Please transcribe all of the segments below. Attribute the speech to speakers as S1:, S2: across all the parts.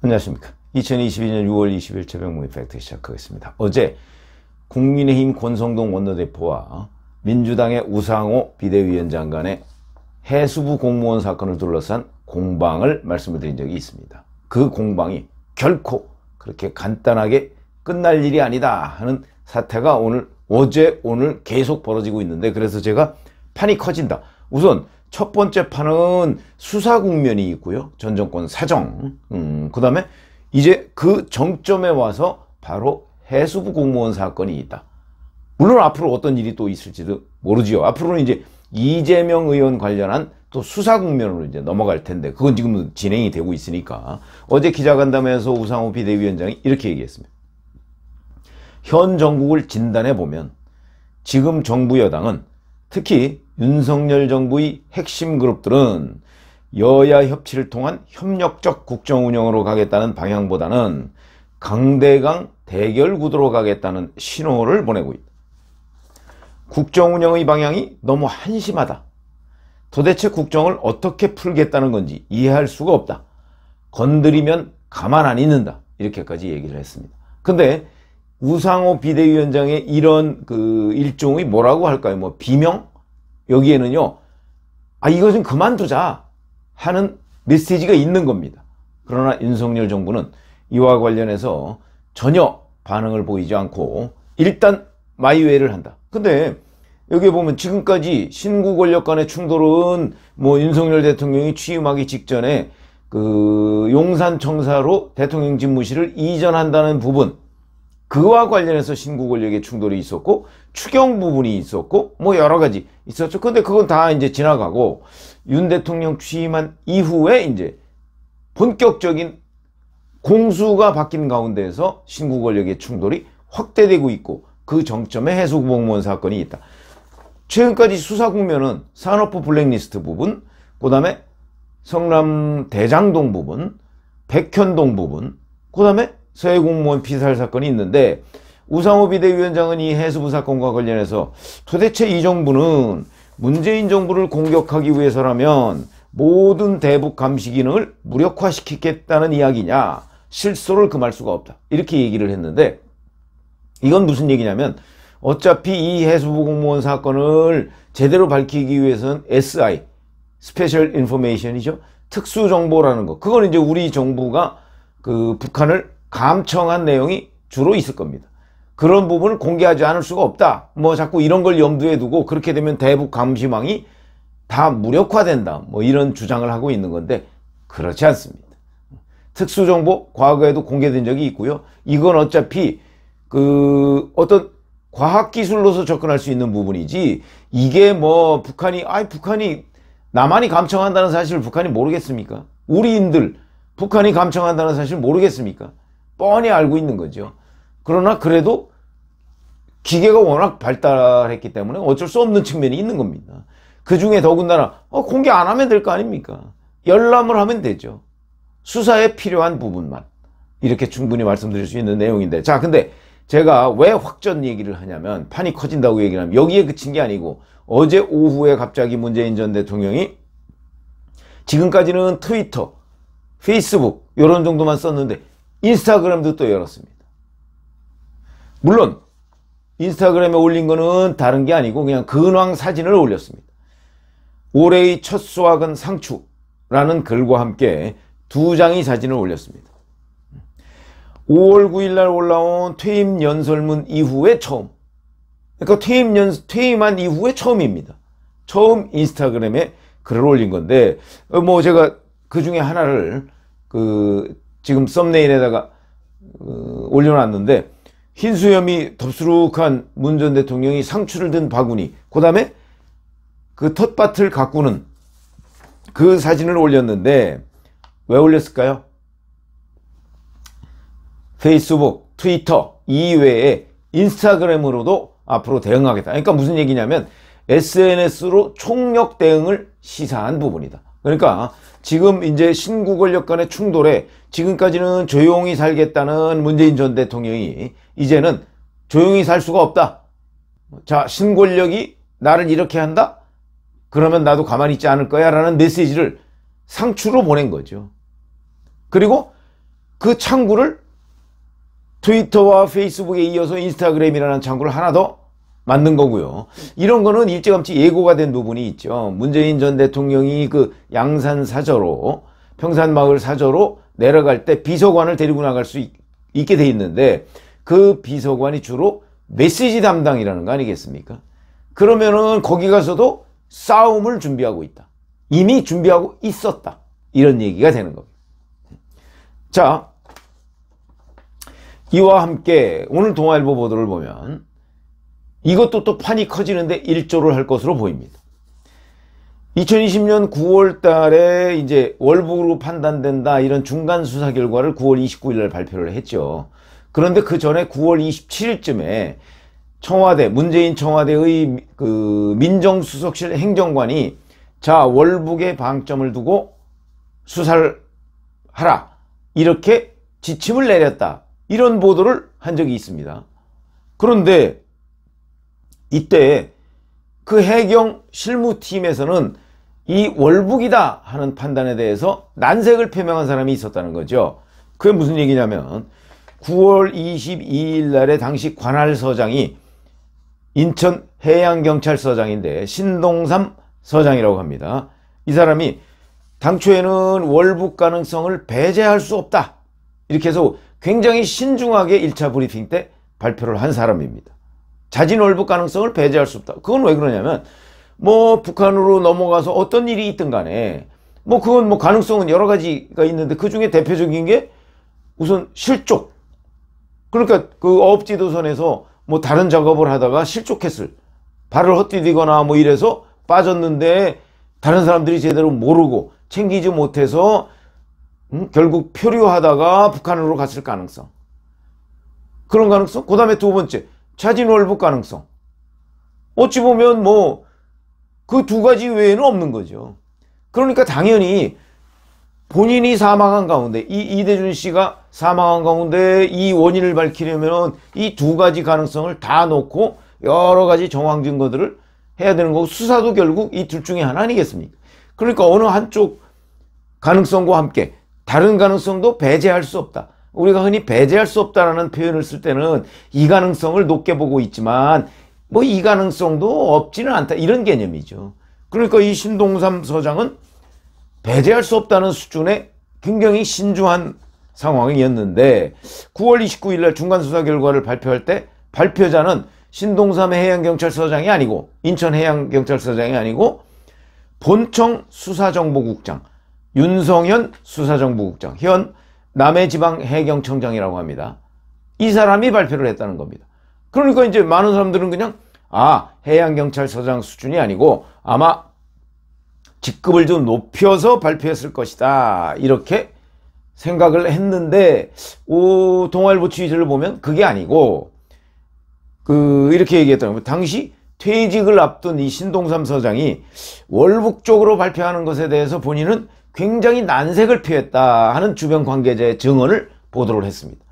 S1: 안녕하십니까. 2022년 6월 20일 최병 모의 팩트 시작하겠습니다. 어제 국민의힘 권성동 원내대표와 민주당의 우상호 비대위원장 간의 해수부 공무원 사건을 둘러싼 공방을 말씀을 드린 적이 있습니다. 그 공방이 결코 그렇게 간단하게 끝날 일이 아니다 하는 사태가 오늘 어제 오늘 계속 벌어지고 있는데 그래서 제가 판이 커진다. 우선 첫 번째 판은 수사 국면이 있고요. 전 정권 사정. 음, 그 다음에 이제 그 정점에 와서 바로 해수부 공무원 사건이 있다. 물론 앞으로 어떤 일이 또 있을지도 모르지요. 앞으로는 이제 이재명 의원 관련한 또 수사 국면으로 이제 넘어갈 텐데 그건 지금 진행이 되고 있으니까 어제 기자간담회에서 우상호 비대위원장이 이렇게 얘기했습니다. 현 정국을 진단해 보면 지금 정부 여당은 특히 윤석열 정부의 핵심 그룹들은 여야 협치를 통한 협력적 국정 운영으로 가겠다는 방향보다는 강대강 대결 구도로 가겠다는 신호를 보내고 있다. 국정 운영의 방향이 너무 한심하다. 도대체 국정을 어떻게 풀겠다는 건지 이해할 수가 없다. 건드리면 가만 안 있는다. 이렇게까지 얘기를 했습니다. 근데 우상호 비대위원장의 이런 그 일종의 뭐라고 할까요? 뭐 비명? 여기에는요. 아 이것은 그만두자 하는 메시지가 있는 겁니다. 그러나 윤석열 정부는 이와 관련해서 전혀 반응을 보이지 않고 일단 마이웨이를 한다. 근데 여기 보면 지금까지 신구 권력 간의 충돌은 뭐 윤석열 대통령이 취임하기 직전에 그 용산청사로 대통령 집무실을 이전한다는 부분 그와 관련해서 신구 권력의 충돌이 있었고 추경 부분이 있었고 뭐 여러 가지 있었죠. 근데 그건 다 이제 지나가고 윤 대통령 취임한 이후에 이제 본격적인 공수가 바뀐 가운데에서 신구 권력의 충돌이 확대되고 있고 그 정점에 해수공무원 사건이 있다. 최근까지 수사 국면은 산업부 블랙리스트 부분, 그 다음에 성남 대장동 부분, 백현동 부분, 그 다음에 서해 공무원 피살 사건이 있는데 우상호 비대위원장은 이 해수부 사건과 관련해서 도대체 이 정부는 문재인 정부를 공격하기 위해서라면 모든 대북 감시 기능을 무력화시키겠다는 이야기냐 실소를 금할 수가 없다 이렇게 얘기를 했는데 이건 무슨 얘기냐면 어차피 이 해수부 공무원 사건을 제대로 밝히기 위해서는 SI 스페셜 인포메이션이죠 특수정보라는 거 그건 이제 우리 정부가 그 북한을 감청한 내용이 주로 있을 겁니다. 그런 부분을 공개하지 않을 수가 없다. 뭐 자꾸 이런 걸 염두에 두고 그렇게 되면 대북 감시망이 다 무력화된다. 뭐 이런 주장을 하고 있는 건데 그렇지 않습니다. 특수정보 과거에도 공개된 적이 있고요. 이건 어차피 그 어떤 과학기술로서 접근할 수 있는 부분이지 이게 뭐 북한이 아이 북한이 나만이 감청한다는 사실을 북한이 모르겠습니까? 우리인들 북한이 감청한다는 사실 을 모르겠습니까? 뻔히 알고 있는 거죠. 그러나 그래도 기계가 워낙 발달했기 때문에 어쩔 수 없는 측면이 있는 겁니다. 그 중에 더군다나 어, 공개 안 하면 될 거 아닙니까? 열람을 하면 되죠. 수사에 필요한 부분만. 이렇게 충분히 말씀드릴 수 있는 내용인데 자 근데 제가 왜 확전 얘기를 하냐면 판이 커진다고 얘기를 하면 여기에 그친 게 아니고 어제 오후에 갑자기 문재인 전 대통령이 지금까지는 트위터, 페이스북 이런 정도만 썼는데 인스타그램도 또 열었습니다. 물론 인스타그램에 올린 거는 다른 게 아니고 그냥 근황 사진을 올렸습니다. 올해의 첫 수확은 상추라는 글과 함께 두 장의 사진을 올렸습니다. 5월 9일 날 올라온 퇴임 연설문 이후에 처음 그러니까 퇴임 연, 퇴임한 이후에 처음입니다. 처음 인스타그램에 글을 올린 건데 어, 뭐 제가 그 중에 하나를 그 지금 썸네일에다가 어, 올려놨는데 흰 수염이 덥수룩한 문 전 대통령이 상추를 든 바구니 그 다음에 그 텃밭을 가꾸는 그 사진을 올렸는데 왜 올렸을까요? 페이스북, 트위터 이외에 인스타그램으로도 앞으로 대응하겠다. 그러니까 무슨 얘기냐면 SNS로 총력 대응을 시사한 부분이다. 그러니까 지금 이제 신구 권력 간의 충돌에 지금까지는 조용히 살겠다는 문재인 전 대통령이 이제는 조용히 살 수가 없다. 자, 신권력이 나를 이렇게 한다? 그러면 나도 가만히 있지 않을 거야 라는 메시지를 상추로 보낸 거죠. 그리고 그 창구를 트위터와 페이스북에 이어서 인스타그램이라는 창구를 하나 더 맞는 거고요. 이런 거는 일찌감치 예고가 된 부분이 있죠. 문재인 전 대통령이 그 양산 사저로 평산마을 사저로 내려갈 때 비서관을 데리고 나갈 수 있, 있게 돼 있는데 그 비서관이 주로 메시지 담당이라는 거 아니겠습니까? 그러면은 거기 가서도 싸움을 준비하고 있다. 이미 준비하고 있었다. 이런 얘기가 되는 겁니다. 자, 이와 함께 오늘 동아일보 보도를 보면 이것도 또 판이 커지는데 1조를 할 것으로 보입니다. 2020년 9월 달에 이제 월북으로 판단된다 이런 중간 수사 결과를 9월 29일 날 발표를 했죠. 그런데 그 전에 9월 27일쯤에 청와대 문재인 청와대의 그 민정수석실 행정관이 자월북의 방점을 두고 수사를 하라 이렇게 지침을 내렸다 이런 보도를 한 적이 있습니다. 그런데 이때 그 해경 실무팀에서는 이 월북이다 하는 판단에 대해서 난색을 표명한 사람이 있었다는 거죠. 그게 무슨 얘기냐면 9월 22일 날에 당시 관할서장이 인천 해양경찰서장인데 신동삼 서장이라고 합니다. 이 사람이 당초에는 월북 가능성을 배제할 수 없다. 이렇게 해서 굉장히 신중하게 1차 브리핑 때 발표를 한 사람입니다. 자진 월북 가능성을 배제할 수 없다. 그건 왜 그러냐면 뭐 북한으로 넘어가서 어떤 일이 있든 간에 뭐 그건 뭐 가능성은 여러 가지가 있는데 그 중에 대표적인 게 우선 실족. 그러니까 그 어업지도선에서 뭐 다른 작업을 하다가 실족했을 발을 헛디디거나 뭐 이래서 빠졌는데 다른 사람들이 제대로 모르고 챙기지 못해서 음? 결국 표류하다가 북한으로 갔을 가능성 그런 가능성 그 다음에 두 번째 자진 월북 가능성. 어찌 보면 뭐 그 두 가지 외에는 없는 거죠. 그러니까 당연히 본인이 사망한 가운데 이 이대준 씨가 사망한 가운데 이 원인을 밝히려면 이 두 가지 가능성을 다 놓고 여러 가지 정황 증거들을 해야 되는 거고 수사도 결국 이 둘 중에 하나 아니겠습니까? 그러니까 어느 한쪽 가능성과 함께 다른 가능성도 배제할 수 없다. 우리가 흔히 배제할 수 없다라는 표현을 쓸 때는 이 가능성을 높게 보고 있지만 뭐 이 가능성도 없지는 않다 이런 개념이죠. 그러니까 이 신동삼 서장은 배제할 수 없다는 수준의 굉장히 신중한 상황이었는데 9월 29일 날 중간 수사 결과를 발표할 때 발표자는 신동삼 해양경찰서장이 아니고 인천해양경찰서장이 아니고 본청 수사정보국장 윤성현 수사정보국장 현 남해지방 해경청장이라고 합니다. 이 사람이 발표를 했다는 겁니다. 그러니까 이제 많은 사람들은 그냥 아 해양경찰서장 수준이 아니고 아마 직급을 좀 높여서 발표했을 것이다 이렇게 생각을 했는데 오 동아일보 취재를 보면 그게 아니고 그 이렇게 얘기했다는 겁니 뭐 당시 퇴직을 앞둔 이 신동삼 서장이 월북 쪽으로 발표하는 것에 대해서 본인은 굉장히 난색을 표했다 하는 주변 관계자의 증언을 보도를 했습니다.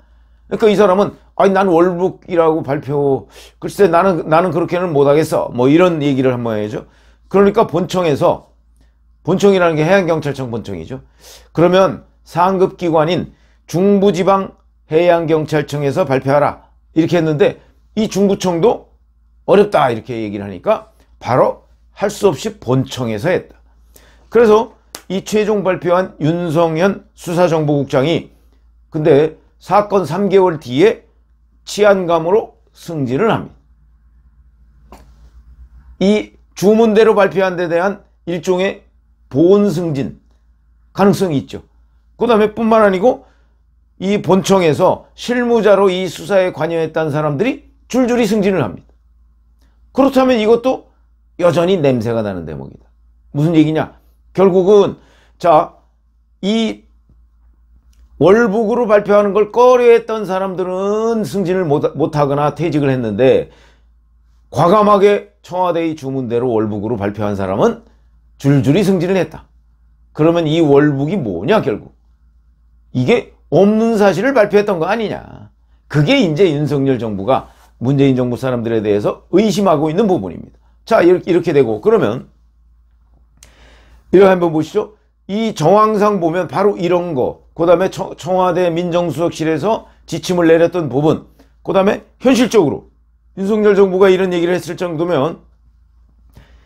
S1: 그러니까 이 사람은 아니 난 월북이라고 발표 글쎄 나는 나는 그렇게는 못하겠어 뭐 이런 얘기를 한번 해야죠. 그러니까 본청에서 본청이라는 게 해양경찰청 본청이죠. 그러면 상급 기관인 중부지방 해양경찰청에서 발표하라 이렇게 했는데 이 중부청도 어렵다 이렇게 얘기를 하니까 바로 할 수 없이 본청에서 했다. 그래서 이 최종 발표한 윤성현 수사정보국장이 근데 사건 3개월 뒤에 치안감으로 승진을 합니다. 이 주문대로 발표한 데 대한 일종의 보온 승진 가능성이 있죠. 그 다음에 뿐만 아니고 이 본청에서 실무자로 이 수사에 관여했던 사람들이 줄줄이 승진을 합니다. 그렇다면 이것도 여전히 냄새가 나는 대목이다. 무슨 얘기냐? 결국은 자 이 월북으로 발표하는 걸 꺼려했던 사람들은 승진을 못, 못하거나 퇴직을 했는데 과감하게 청와대의 주문대로 월북으로 발표한 사람은 줄줄이 승진을 했다. 그러면 이 월북이 뭐냐 결국 이게 없는 사실을 발표했던 거 아니냐. 그게 이제 윤석열 정부가 문재인 정부 사람들에 대해서 의심하고 있는 부분입니다. 자 이렇게, 이렇게 되고 그러면 이거 한번 보시죠. 이 정황상 보면 바로 이런 거. 그 다음에 청와대 민정수석실에서 지침을 내렸던 부분. 그 다음에 현실적으로 윤석열 정부가 이런 얘기를 했을 정도면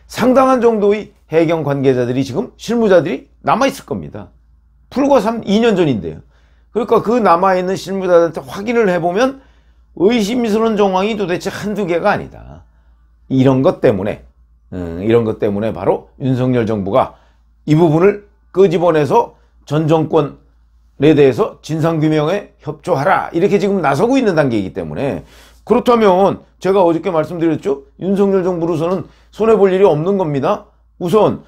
S1: 상당한 정도의 해경 관계자들이 지금 실무자들이 남아있을 겁니다. 불과 3, 2년 전인데요. 그러니까 그 남아있는 실무자들한테 확인을 해보면 의심스러운 정황이 도대체 한두 개가 아니다. 이런 것 때문에, 음, 이런 것 때문에 바로 윤석열 정부가 이 부분을 끄집어내서 전 정권에 대해서 진상규명에 협조하라 이렇게 지금 나서고 있는 단계이기 때문에 그렇다면 제가 어저께 말씀드렸죠 윤석열 정부로서는 손해볼 일이 없는 겁니다 우선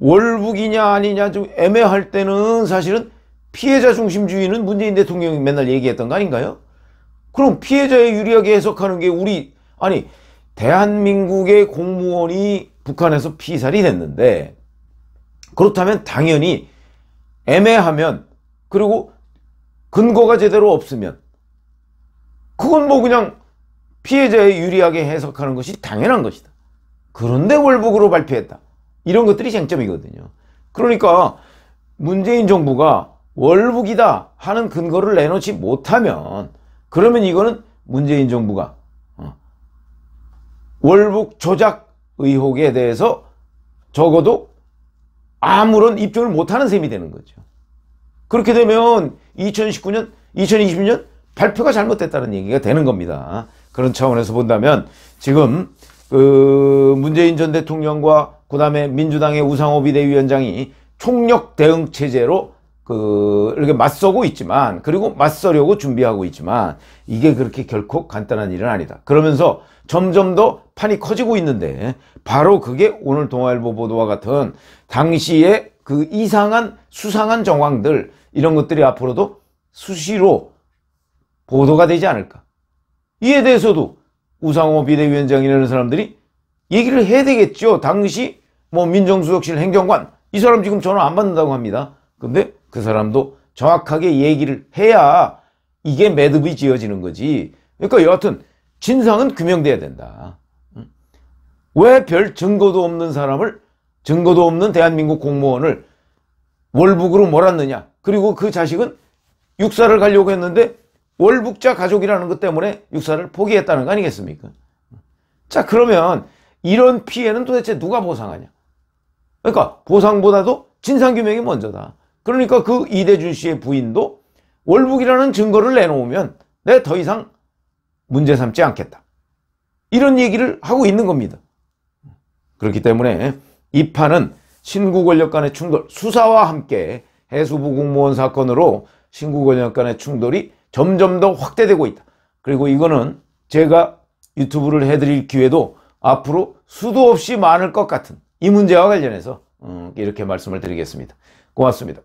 S1: 월북이냐 아니냐 좀 애매할 때는 사실은 피해자 중심주의는 문재인 대통령이 맨날 얘기했던 거 아닌가요? 그럼 피해자에 유리하게 해석하는 게 우리 아니 대한민국의 공무원이 북한에서 피살이 됐는데 그렇다면 당연히 애매하면 그리고 근거가 제대로 없으면 그건 뭐 그냥 피해자에 유리하게 해석하는 것이 당연한 것이다. 그런데 월북으로 발표했다. 이런 것들이 쟁점이거든요. 그러니까 문재인 정부가 월북이다 하는 근거를 내놓지 못하면 그러면 이거는 문재인 정부가 어, 월북 조작 의혹에 대해서 적어도 아무런 입증을 못하는 셈이 되는 거죠. 그렇게 되면 2019년, 2020년 발표가 잘못됐다는 얘기가 되는 겁니다. 그런 차원에서 본다면 지금 그 문재인 전 대통령과 그 다음에 민주당의 우상호 비대위원장이 총력 대응 체제로 그 이렇게 맞서고 있지만 그리고 맞서려고 준비하고 있지만 이게 그렇게 결코 간단한 일은 아니다. 그러면서 점점 더 판이 커지고 있는데 바로 그게 오늘 동아일보 보도와 같은 당시에 그 이상한 수상한 정황들 이런 것들이 앞으로도 수시로 보도가 되지 않을까. 이에 대해서도 우상호 비대위원장이라는 사람들이 얘기를 해야 되겠죠. 당시 뭐 민정수석실 행정관 이 사람 지금 전화 안 받는다고 합니다. 근데 그 사람도 정확하게 얘기를 해야 이게 매듭이 지어지는 거지. 그러니까 여하튼 진상은 규명돼야 된다. 왜 별 증거도 없는 사람을 증거도 없는 대한민국 공무원을 월북으로 몰았느냐. 그리고 그 자식은 육사를 가려고 했는데 월북자 가족이라는 것 때문에 육사를 포기했다는 거 아니겠습니까? 자 그러면 이런 피해는 도대체 누가 보상하냐? 그러니까 보상보다도 진상규명이 먼저다. 그러니까 그 이대준 씨의 부인도 월북이라는 증거를 내놓으면 내 더 이상 문제 삼지 않겠다. 이런 얘기를 하고 있는 겁니다. 그렇기 때문에 이 판은 신구 권력 간의 충돌 수사와 함께 해수부 공무원 사건으로 신구 권력 간의 충돌이 점점 더 확대되고 있다. 그리고 이거는 제가 유튜브를 해드릴 기회도 앞으로 수도 없이 많을 것 같은 이 문제와 관련해서 음, 이렇게 말씀을 드리겠습니다. 고맙습니다.